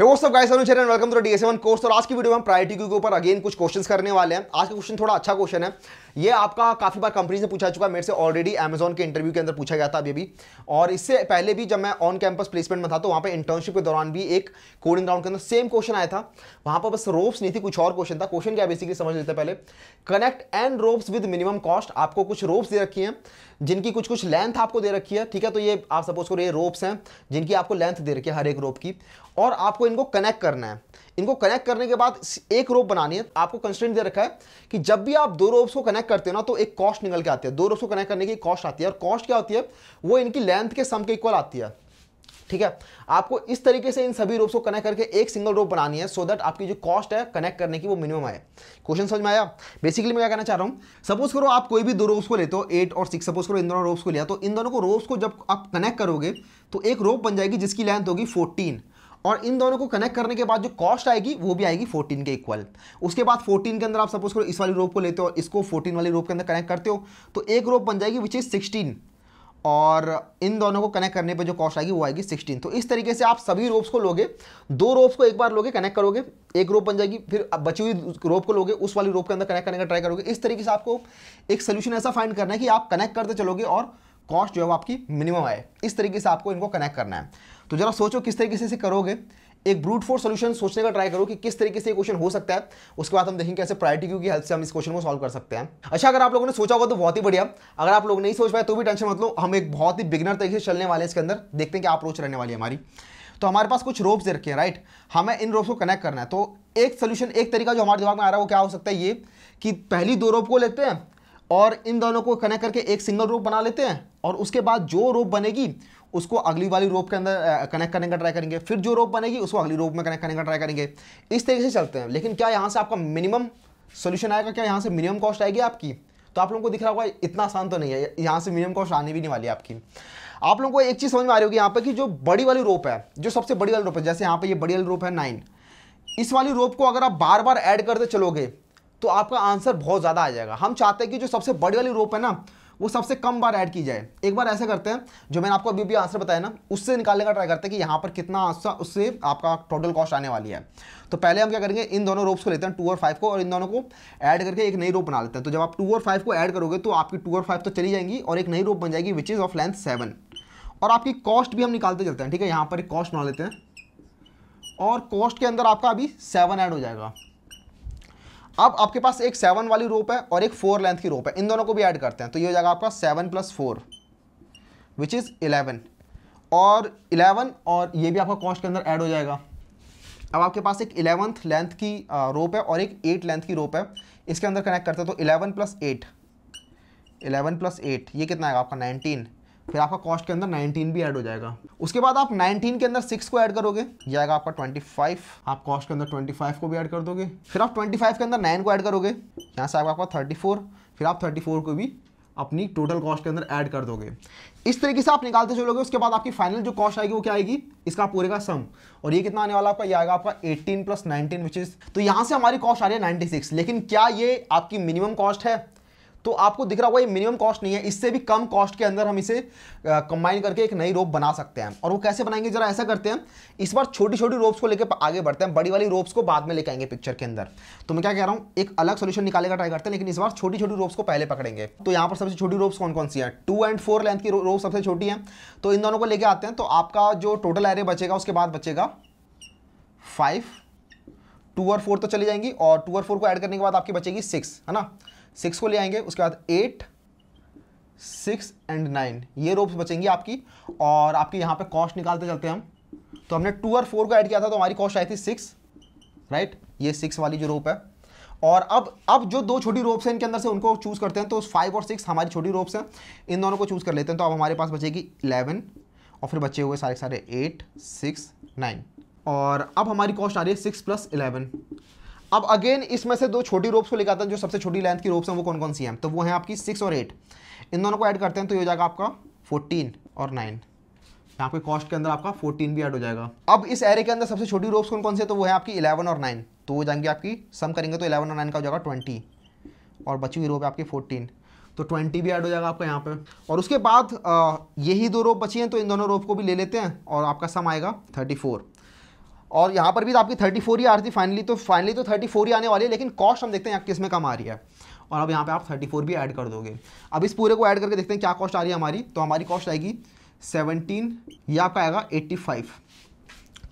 हे guys अनुचर and welcome to DSA course और आज की वीडियो में हम प्रायरिटी के ऊपर अगेन कुछ क्वेश्चंस करने वाले हैं आज का क्वेश्चन थोड़ा अच्छा क्वेश्चन है ये आपका काफ़ी बार कंपनी से पूछा चुका है मेरे से ऑलरेडी अमेजोन के इंटरव्यू के अंदर पूछा गया था अभी भी और इससे पहले भी जब मैं ऑन कैंपस प्लेसमेंट में था तो वहाँ पर इंटर्नशिप के दौरान भी एक कोडिंग ग्राउंड के अंदर सेम क्वेश्चन आया था वहाँ पर बस रोप्स नहीं थी कुछ और क्वेश्चन था क्वेश्चन क्या बेसिकली समझ लेते पहले connect and ropes with minimum cost आपको कुछ रोप्स दे रखी है जिनकी कुछ कुछ लेंथ आपको दे रखी है ठीक है तो ये आप सपोज करो ये रोप्स हैं जिनकी आपको लेंथ दे रखी है हर एक रोप की और आपको इनको कनेक्ट करना है इनको कनेक्ट करने के बाद एक रोप बनानी है आपको कंस्टेंट दे रखा है कि जब भी आप दो रोप्स को कनेक्ट करते हो ना तो एक कॉस्ट निकल के आती है दो रोप्स को कनेक्ट करने की कॉस्ट आती है और कॉस्ट क्या होती है वो इनकी लेंथ के सम के इक्वल आती है ठीक है आपको इस तरीके से इन सभी रोप्स को कनेक्ट करके एक सिंगल रोप बनानी है सो so दैट आपकी जो कॉस्ट है कनेक्ट करने की वो मिनिमम आए क्वेश्चन समझ में आया बेसिकली मैं क्या कहना चाह रहा हूँ सपोज करो आप कोई भी दो रोप्स को लेते हो एट और सिक्स सपोज करो इन दोनों रोप्स को लिया तो इन दोनों को रोप्स को जब आप कनेक्ट करोगे तो एक रोप बन जाएगी जिसकी लेंथ होगी फोर्टीन और इन दोनों को कनेक्ट करने के बाद जो कॉस्ट आएगी वो भी आएगी 14 के इक्वल उसके बाद 14 के अंदर आप सपोज करो इस वाली रोप को लेते हो और इसको 14 वाली रोप के अंदर कनेक्ट करते हो तो एक रोप बन जाएगी विच इज और इन दोनों को कनेक्ट करने पर जो कॉस्ट आएगी वो आएगी सिक्सटीन तो इस तरीके से आप सभी रोप्स को लोगे दो रोप्स को एक बार लोगे कनेक्ट करोगे एक रोप बन जाएगी फिर बची हुई रोप को लोगे उस वाली रोप के अंदर कनेक्ट करने का ट्राई करोगे इस तरीके से आपको एक सोल्यूशन ऐसा फाइंड करना है कि आप कनेक्ट करते चलोगे और कॉस्ट जो है वो आपकी मिनिमम आए इस तरीके से आपको इनको कनेक्ट करना है तो जरा सोचो किस तरीके से इसे करोगे एक ब्रूट फोर सोल्यूशन सोचने का ट्राई करो कि किस तरीके से क्वेश्चन हो सकता है उसके बाद हम देखेंगे कैसे प्रायरिटी क्यू की हेल्प से हम इस क्वेश्चन को सॉल्व कर सकते हैं अच्छा अगर आप लोगों ने सोचा होगा तो बहुत ही बढ़िया अगर आप लोग नहीं सोच पाए तो भी टेंशन मत लो हम एक बहुत ही बिगनर तरीके से चलने वाले हैं इसके अंदर देखते हैं कि अप्रोच रहने वाली है हमारी तो हमारे पास कुछ रोप्स दे रखे हैं राइट हमें इन रोप्स को कनेक्ट करना है तो एक सोल्यूशन एक तरीका जो हमारे दिमाग में आ रहा है वो क्या हो सकता है ये कि पहली दो रोप को लेते हैं और इन दोनों को कनेक्ट करके एक सिंगल रोप बना लेते हैं और उसके बाद जो रोप बनेगी उसको अगली वाली रोप के अंदर कनेक्ट करने का ट्राई करेंगे फिर जो रोप बनेगी उसको अगली रोप में कनेक्ट करने का ट्राई करेंगे इस तरीके से चलते हैं लेकिन क्या यहाँ से आपका मिनिमम सोल्यूशन आएगा क्या यहाँ से मिनिमम कॉस्ट आएगी आपकी तो आप लोगों को दिख रहा होगा इतना आसान तो नहीं है यहाँ से मिनिमम कॉस्ट आने भी नहीं वाली आपकी आप लोगों को एक चीज़ समझ में आ रही होगी यहाँ पर कि जो बड़ी वाली रोप है जो सबसे बड़ी वाली रोप है जैसे यहाँ पर ये बड़ी वाली रोप है नाइन इस वाली रोप को अगर आप बार बार ऐड करते चलोगे तो आपका आंसर बहुत ज़्यादा आ जाएगा हम चाहते हैं कि जो सबसे बड़ी वाली रोप है ना वो सबसे कम बार ऐड की जाए एक बार ऐसा करते हैं जो मैंने आपको अभी भी आंसर बताया ना उससे निकालने का ट्राई करते हैं कि यहाँ पर कितना आंसर उससे आपका टोटल कॉस्ट आने वाली है तो पहले हम क्या करेंगे इन दोनों रोप्स को लेते हैं टू और फाइव को और इन दोनों को ऐड करके एक नई रोप बना लेते हैं तो जब आप टू और फाइव को ऐड करोगे तो आपकी टू और फाइव तो चली जाएंगी और एक नई रोप बन जाएगी which is of length seven और आपकी कॉस्ट भी हम निकालते चलते हैं ठीक है यहाँ पर एक कॉस्ट बना लेते हैं और कॉस्ट के अंदर आपका अभी सेवन ऐड हो जाएगा अब आपके पास एक सेवन वाली रोप है और एक फोर लेंथ की रोप है इन दोनों को भी ऐड करते हैं तो ये हो जाएगा आपका seven plus four which is eleven और इलेवन और ये भी आपका कॉस्ट के अंदर ऐड हो जाएगा अब आपके पास एक इलेवंथ लेंथ की रोप है और एक एट लेंथ की रोप है इसके अंदर कनेक्ट करते हैं तो eleven plus eight eleven plus eight ये कितना आएगा आपका नाइनटीन फिर आपका कॉस्ट के अंदर 19 भी ऐड हो जाएगा उसके बाद आप 19 के अंदर 6 को ऐड करोगे जाएगा आपका 25 आप कॉस्ट के अंदर 25 को भी ऐड कर दोगे फिर आप 25 के अंदर 9 को ऐड करोगे यहाँ से आएगा आपका 34 फिर आप 34 को भी अपनी टोटल कॉस्ट के अंदर ऐड कर दोगे इस तरीके से आप निकालते चलोगे उसके बाद आपकी फाइनल जो कॉस्ट आएगी वो क्या आएगी इसका पूरे का सम और ये कितना आने वाला आपका ये आएगा आपका 18 प्लस 19 विच इज तो यहाँ से हमारी कॉस्ट आ रही है 96 लेकिन क्या ये आपकी मिनिमम कॉस्ट है तो आपको दिख रहा होगा ये मिनिमम कॉस्ट नहीं है इससे भी कम कॉस्ट के अंदर हम इसे कंबाइन करके एक नई रोप बना सकते हैं और वो कैसे बनाएंगे जरा ऐसा करते हैं इस बार छोटी छोटी रोप्स को लेकर आगे बढ़ते हैं बड़ी वाली रोप्स को बाद में लेके आएंगे पिक्चर के अंदर तो मैं क्या कह रहा हूँ एक अलग सोल्यूशन निकालने का ट्राई करते हैं लेकिन इस बार छोटी छोटी रोप्स को पहले पकड़ेंगे तो यहाँ पर सबसे छोटी रोप्स कौन कौन सी है टू एंड फोर लेंथ की रोप सबसे छोटी है तो इन दोनों को लेकर आते हैं तो आपका जो टोटल एरे बचेगा उसके बाद बचेगा फाइव टू और फोर तो चली जाएंगी और टू और फोर को ऐड करने के बाद आपकी बचेगी सिक्स है ना सिक्स को ले आएंगे उसके बाद एट सिक्स एंड नाइन ये रोप्स बचेंगी आपकी और आपकी यहाँ पे कॉस्ट निकालते चलते हम तो हमने टू और फोर को ऐड किया था तो हमारी कॉस्ट आई थी सिक्स राइट ये सिक्स वाली जो रोप है और अब अब जो दो छोटी रोप्स हैं इनके अंदर से उनको चूज़ करते हैं तो फाइव और सिक्स हमारी छोटी रोप्स हैं इन दोनों को चूज़ कर लेते हैं तो अब हमारे पास बचेगी इलेवन और फिर बचे हुए सारे सारे एट सिक्स नाइन और अब हमारी कॉस्ट आ रही है सिक्स प्लस इलेवन अब अगेन इसमें से दो छोटी रोप्स को लेकर आता है जो सबसे छोटी लेंथ की रोप्स हैं वो कौन कौन सी हैं तो वो हैं आपकी सिक्स और एट इन दोनों को ऐड करते हैं तो ये हो जाएगा आपका फोर्टीन और नाइन यहाँ पे कॉस्ट के अंदर आपका फोर्टीन भी ऐड हो जाएगा अब इस एरे के अंदर सबसे छोटी रोप्स कौन कौन से तो वो है आपकी इलेवन और नाइन तो वो जाएंगे आपकी सम करेंगे तो इलेवन और नाइन का हो जाएगा ट्वेंटी और बची हुई रोप है आपकी फोर्टीन तो ट्वेंटी भी ऐड हो जाएगा आपका यहाँ पर और उसके बाद यही दो रोप बची हैं तो इन दोनों रोप को भी ले लेते हैं और आपका सम आएगा फोर और यहाँ पर भी तो आपकी थर्टी फोर ही आ रही थी फाइनली तो फाइनली तो थर्टी फोर ही आने वाली है लेकिन कॉस्ट हम देखते हैं यहाँ किस में कम आ रही है और अब यहाँ पे आप थर्टी फोर भी ऐड कर दोगे अब इस पूरे को ऐड करके देखते हैं क्या कॉस्ट आ रही है हमारी तो हमारी कॉस्ट आएगी सेवनटीन ये आपका आएगा एट्टी फाइव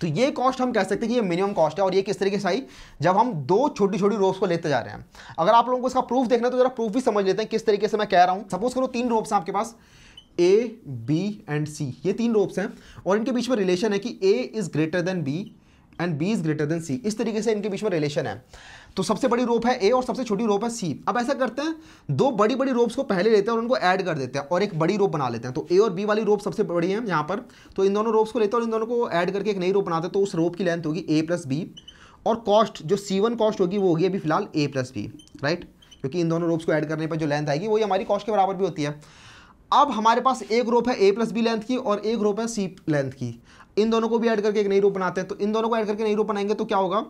तो ये कॉस्ट हम कह सकते हैं कि ये मिनिमम कॉस्ट है और ये किस तरीके से आई जब हम दो छोटी छोटी रोप्स को लेते जा रहे हैं अगर आप लोगों को इसका प्रूफ देखना है तो जरा प्रूफ भी समझ लेते हैं किस तरीके से मैं कह रहा हूँ सपोज करो तीन रोप्स हैं आपके पास ए बी एंड सी ये तीन रोप्स हैं और इनके बीच में रिलेशन है कि A is greater than B and B is greater than C इस तरीके से इनके बीच में रिलेशन है तो सबसे बड़ी रोप है ए और सबसे छोटी रोप है सी अब ऐसा करते हैं दो बड़ी बड़ी रोप्स को पहले लेते हैं और उनको ऐड कर देते हैं और एक बड़ी रोप बना लेते हैं तो ए और बी वाली रोप सबसे बड़ी है यहाँ पर तो इन दोनों रोप्स को लेते हैं और इन दोनों को ऐड करके एक नई रोप बनाते हैं तो उस रोप की लेंथ होगी ए प्लस बी और कॉस्ट जो सी वन कॉस्ट होगी वो होगी अभी फिलहाल ए प्लस बी राइट क्योंकि इन दोनों रोप्स को ऐड करने पर जो लेंथ आएगी वही हमारी कॉस्ट के बराबर भी होती है अब हमारे पास एक रोप है ए प्लस बी लेंथ की और एक रोप है सी लेंथ की इन दोनों को भी ऐड करके एक नई रोप बनाते हैं तो इन दोनों को ऐड करके नई रोप बनाएंगे तो क्या होगा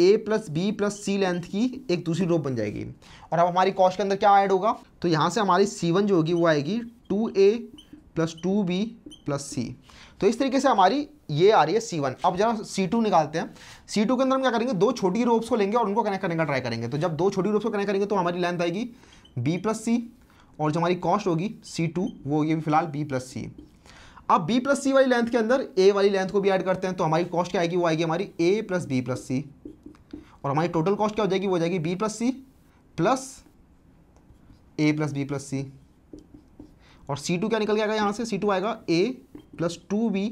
A plus B plus C length की एक दूसरी रोप बन जाएगी और अब हमारी कॉस्ट के अंदर क्या ऐड होगा तो यहाँ से हमारी सी वन जो होगी वो आएगी two A plus two B plus C तो इस तरीके से हमारी ये आ रही है सी वन अब जरा सी टू निकालते हैं सी टू के अंदर हम क्या करेंगे दो छोटी रोप्स को लेंगे और उनको कनेक्ट करने का ट्राई करेंगे तो जब दो छोटी रोप्स को कनेक्ट करेंगे तो हमारी लेंथ आएगी बी प्लस सी और जो हमारी कॉस्ट होगी सी टू वो होगी फिलहाल बी प्लस सी अब बी प्लस सी वाली लेंथ के अंदर ए वाली लेंथ को भी ऐड करते हैं तो हमारी कॉस्ट क्या आएगी वो आएगी हमारी A plus B plus C और हमारी टोटल कॉस्ट क्या हो जाएगी वो हो जाएगी B plus C plus A plus B plus C और सी टू क्या निकल गया यहाँ से सी टू आएगा A plus two B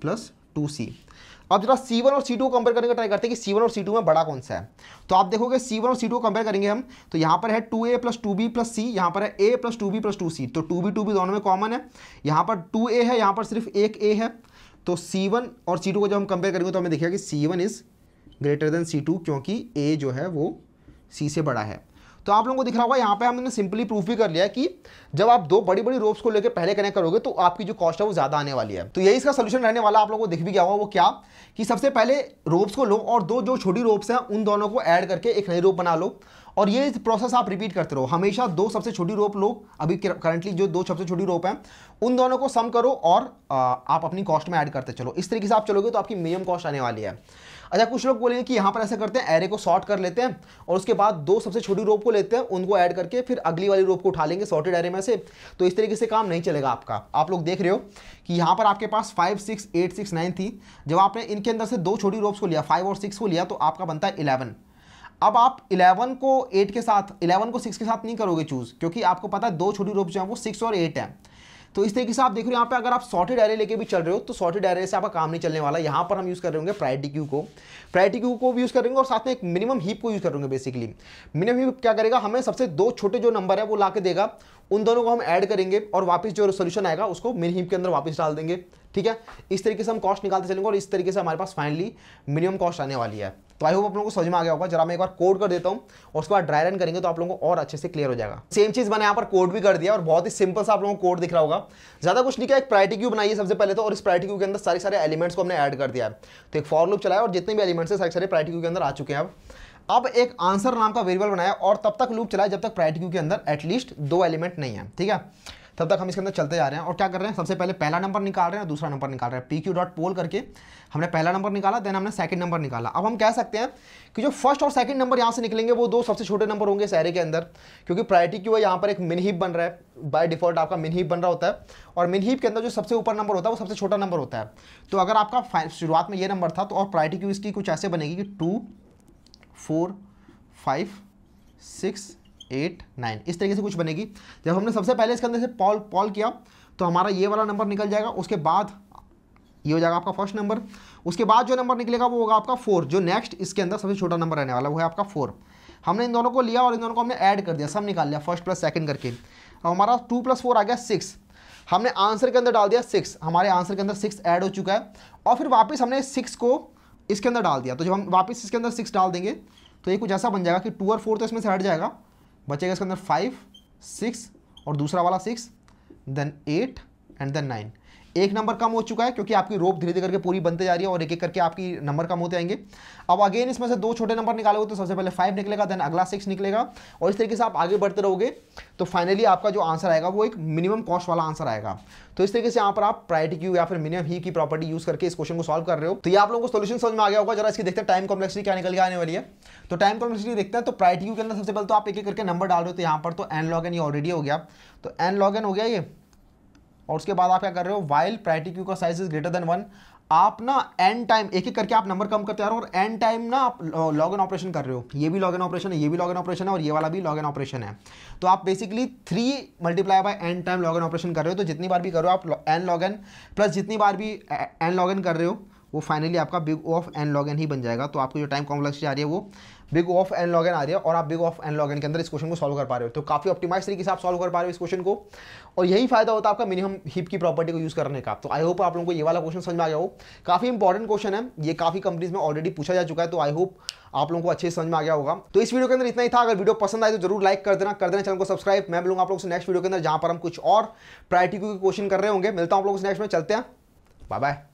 plus two C अब जरा सी वन और सी टू कंपेयर करने का ट्राई करते हैं कि सी वन और सी टू में बड़ा कौन सा है तो आप देखोगे सी वन और सी टू कंपेयर करेंगे हम तो यहाँ पर है two A plus two B plus C यहाँ पर है A plus two B plus two C तो टू बी टू बी दोनों में कॉमन है यहाँ पर टू ए है यहाँ पर सिर्फ एक ए है तो सी वन और सी टू को जब हम कंपेयर करेंगे तो हमें देखेगा कि C one is greater than C two क्योंकि ए जो है वो सी से बड़ा है तो आप लोगों को दिख रहा होगा यहाँ पे हमने सिंपली प्रूफ भी कर लिया कि जब आप दो बड़ी बड़ी रोप्स को लेकर पहले कनेक्ट करोगे तो आपकी जो कॉस्ट है वो ज़्यादा आने वाली है तो यही इसका सोल्यूशन रहने वाला आप लोगों को दिख भी गया होगा वो क्या कि सबसे पहले रोप्स को लो और दो जो छोटी रोप्स हैं उन दोनों को ऐड करके एक नई रोप बना लो और ये प्रोसेस आप रिपीट करते रहो हमेशा दो सबसे छोटी रोप लो अभी करंटली जो दो सबसे छोटी रोप हैं उन दोनों को सम करो और आप अपनी कॉस्ट में ऐड करते चलो इस तरीके से आप चलोगे तो आपकी मिनिमम कॉस्ट आने वाली है अच्छा कुछ लोग बोलेंगे कि यहाँ पर ऐसा करते हैं एरे को शॉर्ट कर लेते हैं और उसके बाद दो सबसे छोटी रोप को लेते हैं उनको ऐड करके फिर अगली वाली रोप को उठा लेंगे शॉर्टेड एरे में से तो इस तरीके से काम नहीं चलेगा आपका आप लोग देख रहे हो कि यहाँ पर आपके पास five six eight six nine थी जब आपने इनके अंदर से दो छोटी रोप्स को लिया फाइव और सिक्स को लिया तो आपका बनता है इलेवन अब आप 11 को 8 के साथ 11 को 6 के साथ नहीं करोगे चूज़ क्योंकि आपको पता है दो छोटी रोप जो हैं वो 6 और 8 हैं तो इस तरीके से आप देख रहे हो यहाँ पे अगर आप सॉर्टेड एरे लेके भी चल रहे हो तो सॉर्टेड एरे से आपका काम नहीं चलने वाला यहाँ पर हम यूज़ कर रहे होंगे प्रायरिटी क्यू को प्रायरिटी क्यू को भी यूज़ करेंगे और साथ में एक मिनिमम हीप को यूज़ करेंगे बेसिकली मिनिमम हीप क्या करेगा हमें सबसे दो छोटे जो नंबर है वो ला देगा उन दोनों को हम ऐड करेंगे और वापस जो सोल्यूशन आएगा उसको मिन हीप के अंदर वापस डाल देंगे ठीक है इस तरीके से हम कॉस्ट निकालते चलेंगे और इस तरीके से हमारे पास फाइनली मिनिमम कॉस्ट आने वाली है तो आई होप आप लोगों को समझ में आ गया होगा जरा मैं एक बार कोड कर देता हूँ और उसके बाद ड्राई रन करेंगे तो आप लोगों को और अच्छे से क्लियर हो जाएगा सेम चीज़ मैंने यहाँ पर कोड भी कर दिया और बहुत ही सिंपल सा आप लोगों को कोड दिख रहा होगा ज़्यादा कुछ नहीं किया एक प्रायरिटी क्यू बनाइए सबसे पहले तो और इस प्रायरिटी क्यू के अंदर सारे सारे एलिमेंट्स को हमने ऐड कर दिया है तो एक फॉर लूप चलाया और जितने भी एलिमेंट्स है सारे सारे प्रायरिटी क्यू के अंदर आ चुके हैं अब अब एक आंसर नाम का वेरिएबल बनाया और तब तक लूप चलाया जब तक प्राइट क्यू के अंदर एटलीस्ट दो एलिमेंट नहीं है ठीक है तब तक हम इसके अंदर चलते जा रहे हैं और क्या कर रहे हैं सबसे पहले पहला नंबर निकाल रहे हैं दूसरा नंबर निकाल रहे हैं पी क्यू डॉट पोल करके हमने पहला नंबर निकाला देन हमने सेकंड नंबर निकाला अब हम कह सकते हैं कि जो फर्स्ट और सेकंड नंबर यहाँ से निकलेंगे वो दो सबसे छोटे नंबर होंगे सहरे के अंदर क्योंकि प्रायरिटी क्यू है यहाँ पर एक मिन हीप बन रहा है बाई डिफॉल्ट आपका मिन हीप बन रहा होता है और मिन हीप के अंदर जो सबसे ऊपर नंबर होता है वो सबसे छोटा नंबर होता है तो अगर आपका शुरुआत में ये नंबर था तो और प्रायरिटी क्यू इसकी कुछ ऐसे बनेगी कि two four five six eight nine इस तरीके से कुछ बनेगी जब हमने सबसे पहले इसके अंदर से पॉल पॉल किया तो हमारा ये वाला नंबर निकल जाएगा उसके बाद ये हो जाएगा आपका फर्स्ट नंबर उसके बाद जो नंबर निकलेगा वो होगा आपका फोर जो नेक्स्ट इसके अंदर सबसे छोटा नंबर रहने वाला वो है आपका फोर हमने इन दोनों को लिया और इन दोनों को हमने ऐड कर दिया सब निकाल लिया फर्स्ट प्लस सेकंड करके अब हमारा टू प्लस फोर आ गया सिक्स हमने आंसर के अंदर डाल दिया सिक्स हमारे आंसर के अंदर सिक्स ऐड हो चुका है और फिर वापस हमने सिक्स को इसके अंदर डाल दिया तो जब हम वापस इसके अंदर सिक्स डाल देंगे तो ये कुछ ऐसा बन जाएगा कि टू और फोर तो इसमें से हट जाएगा बचेगा इसके अंदर फाइव सिक्स और दूसरा वाला six then eight and then nine एक नंबर कम हो चुका है क्योंकि आपकी रोप धीरे धीरे करके पूरी बनते जा रही है और एक एक करके आपकी नंबर कम होते आएंगे अब अगेन इसमें से दो छोटे नंबर निकालोगे तो सबसे पहले फाइव निकलेगा देन अगला सिक्स निकलेगा और इस तरीके से आप आगे बढ़ते रहोगे तो फाइनली आपका जो आंसर आएगा वो एक मिनिमम कॉस्ट वाला आंसर आएगा तो इस तरीके से यहाँ पर आप प्रायरिटी क्यू या फिर मिनिमम ही की प्रॉपर्टी यूज करके इस क्वेश्चन को सॉल्व कर रहे हो तो ये आप लोगों को सोल्यूशन समझ में आ गया होगा जरा इसकी देखते हैं टाइम कॉम्प्लेक्सिटी क्या निकल के आने वाली है तो टाइम कॉम्प्लेक्सिटी देखते हैं तो प्रायरिटी क्यू के अंदर सबसे पहले तो आप एक एक करके नंबर डाल रहे हो तो यहाँ पर तो एन लॉग एन ये ऑलरेडी हो गया तो एन लॉग एन हो गया ये और उसके बाद आप क्या कर रहे हो वाइल प्रायरिटी क्यू का size is greater than one आप ना एन टाइम एक एक करके आप नंबर कम करते आ रहे हो और एन टाइम ना आप लॉग इन ऑपरेशन कर रहे हो ये भी लॉग इन ऑपरेशन है ये भी लॉग इन ऑपरेशन है और ये वाला भी लॉग इन ऑपरेशन है तो आप basically three multiply by n time log n operation कर रहे हो तो जितनी बार भी करो आप एन लॉग इन प्लस जितनी बार भी एन लॉग इन कर रहे हो वो फाइनली आपका big of n log n ही बन जाएगा तो आपको जो टाइम कॉम्प्लेक्स आ रही है वो big of n log n आ रही है और आप big of n log n के अंदर इस क्वेश्चन को सॉल्व कर पा रहे हो तो काफ़ी ऑप्टिमाइज तरीके से आप सॉल्व कर पा रहे हो इस क्वेश्चन को और यही फायदा होता है आपका मिनिमम हिप की प्रॉपर्टी को यूज़ करने का तो आई होप आप लोगों को ये वाला क्वेश्चन समझ में आ गया हो काफ़ी इंपॉर्टेंट क्वेश्चन है ये काफ़ी कंपनीज में ऑलरेडी पूछा जा चुका है तो आई होप आप लोगों को अच्छे से समझ में आ गया होगा तो इस वीडियो के अंदर इतना ही था अगर वीडियो पसंद आए तो जरूर लाइक कर देना कर देना चैनल को सब्सक्राइब मैं बोलूँगा आप लोगों से नेक्स्ट वीडियो के अंदर जहां पर हम कुछ और प्रायरिटी के क्वेश्चन कर रहे होंगे मिलता हूँ आप लोगों से नेक्स्ट में चलते हैं बाय बाय